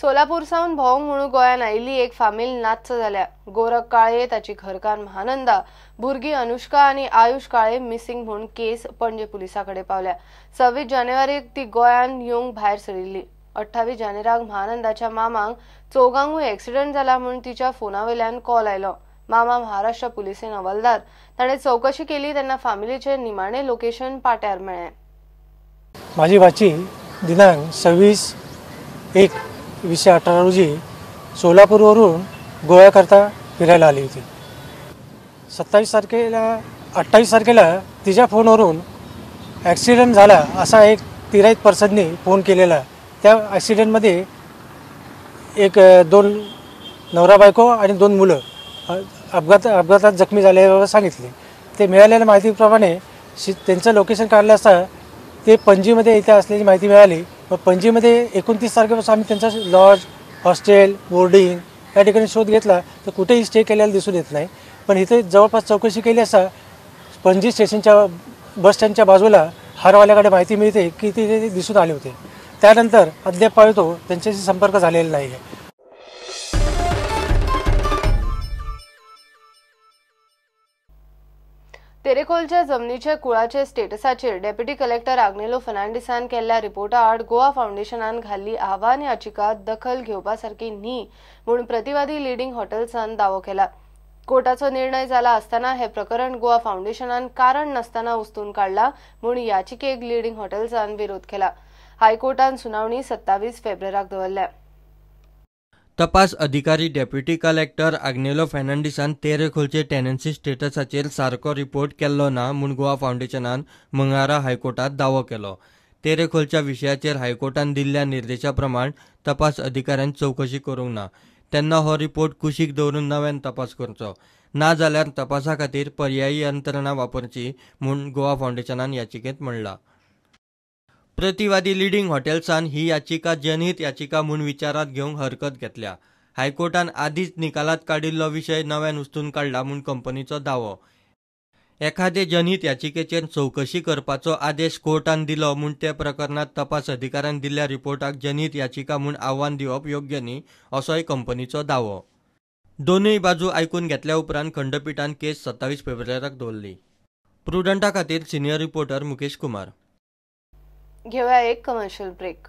सोलापूरसावन भोव म्हणून गोयान आयिल्ली एक फामील नाच्च जाल्या गोरख काळे ताची घरकान महानंदा भुरगी अनुष्का आणि आयुष काळे मिसिंग म्हणून केस पणजे पुलिसाकडे पावल्या सव्वीस जानेवारीक ती गोयान येवंक भायर सरिल्ली अठ्ठावीस जानेवारी महानंदाच्या मामांक चौगांकूय एक्सिडंट झाला म्हणून तिच्या फोनावेल्यान कॉल आयलो मामा महाराष्ट्र पुलिसेन हवालदार ताणें चौकशी केली त्यांना फॅमिलीचे निमाणें लोकेशन पाट्यार मेळ्ळें भाची दिनांक सव्वीस एक वीसशे अठरा रोजी सोलापूरवरून गोव्याकरता फिरायला आली होती सत्तावीस तारखेला अठ्ठावीस तारखेला तिच्या फोनवरून ॲक्सिडेंट झाला असा एक तिराईत पर्सननी फोन केलेला त्या ॲक्सिडेंटमध्ये एक दोन नवरा बायको आणि दोन मुलं अपघात अपघातात जखमी झाल्याबाबत सांगितले ते मिळालेल्या माहितीप्रमाणे शि त्यांचं लोकेशन काढलं असता ते पणजीमध्ये इथे असल्याची माहिती मिळाली मग पणजीमध्ये एकोणतीस तारखेपासून आम्ही त्यांचा लॉज हॉस्टेल बोर्डिंग या ठिकाणी शोध घेतला तर कुठेही स्टे केलेला दिसून येत नाही पण इथे जवळपास चौकशी केली असता पणजी स्टेशनच्या बस स्टँडच्या बाजूला हारवाल्याकडे माहिती मिळते की ते दिसून आले होते त्यानंतर अद्याप पाळतो त्यांच्याशी संपर्क झालेला नाही आहे तेरेखोलच्या जमनीच्या कुळाचे स्टेटसाचेर डेप्युटी कलेक्टर आग्नेलो फर्नांडिसान केल्ल्या रिपोर्टा आड गोवा फाउंडेशनान घाल्ली आव्हान याचिका दखल घेवपा सारखी न्ही म्हूण प्रतिवादी लिडिंग हॉटेल्सान दावो केला कोर्टाचो निर्णय जाला असताना हे प्रकरण गोवा फाउंडेशनान कारण नसताना उस्तून काढला म्हणून याचिकेक लिडिंग हॉटेल्सान विरोध केला हायकोर्टान सुनावणी सत्तावीस फेब्रुवाराक दवरल्या तपास अधिकारी डेप्युटी कलेक्टर आग्नेलो फेर्नांडिसान तेरे खोलचे टेनन्सी स्टेटसाचेर सारको रिपोर्ट केल्लो ना म्हूण गोवा फावंडेशनान मंगळारा हायकोर्टात दावो केलो तेरे खोलच्या विशयाचेर हायकोर्टान दिल्ल्या निर्देशा प्रमाण तपास अधिकाऱ्यान चौकशी करूंक ना तेन्ना हो रिपोर्ट कुशीक दवरून नव्यान तपास करचो ना जाल्यार तपासा खातीर पर्यायी यंत्रणा वापरची म्हूण गोवा फावंडेशनान याचिकेंत म्हणला प्रतिवादी लिडींग हॉटेल्सान ही याचिका जनहित याचिका म्हणून विचारात घेऊन हरकत घेतल्या हायकोर्टान आधीच निकालात काढिल्लो विषय नव्यान उस्तून काढला म्हणून कंपनीचो दावो एखादे जनहित याचिकेचे चौकशी करपाचो आदेश कोर्टान दिलो म्हूण त्या प्रकरणात तपास अधिकाऱ्यान दिल्ल्या रिपोर्टाक जनहित याचिका म्हूण आव्हान दिवप योग्य न्ही असोय कंपनीचो दावो दोनूय बाजू आयकून घेतल्या उपरांत खंडपीठान केस सत्तावीस फेब्रुवारीक दवरली प्रुडंटा खातीर सिनियर रिपोर्टर मुकेश कुमार घेऊया एक कमर्शियल ब्रेक